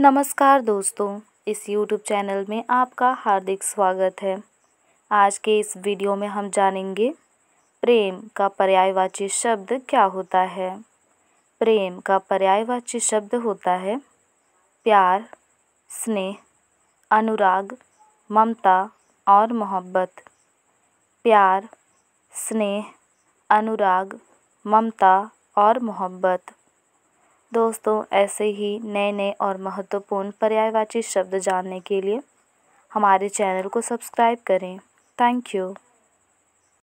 नमस्कार दोस्तों इस YouTube चैनल में आपका हार्दिक स्वागत है आज के इस वीडियो में हम जानेंगे प्रेम का पर्यायवाची शब्द क्या होता है प्रेम का पर्यायवाची शब्द होता है प्यार स्नेह अनुराग ममता और मोहब्बत प्यार स्नेह अनुराग ममता और मोहब्बत दोस्तों ऐसे ही नए नए और महत्वपूर्ण पर्यायवाची शब्द जानने के लिए हमारे चैनल को सब्सक्राइब करें थैंक यू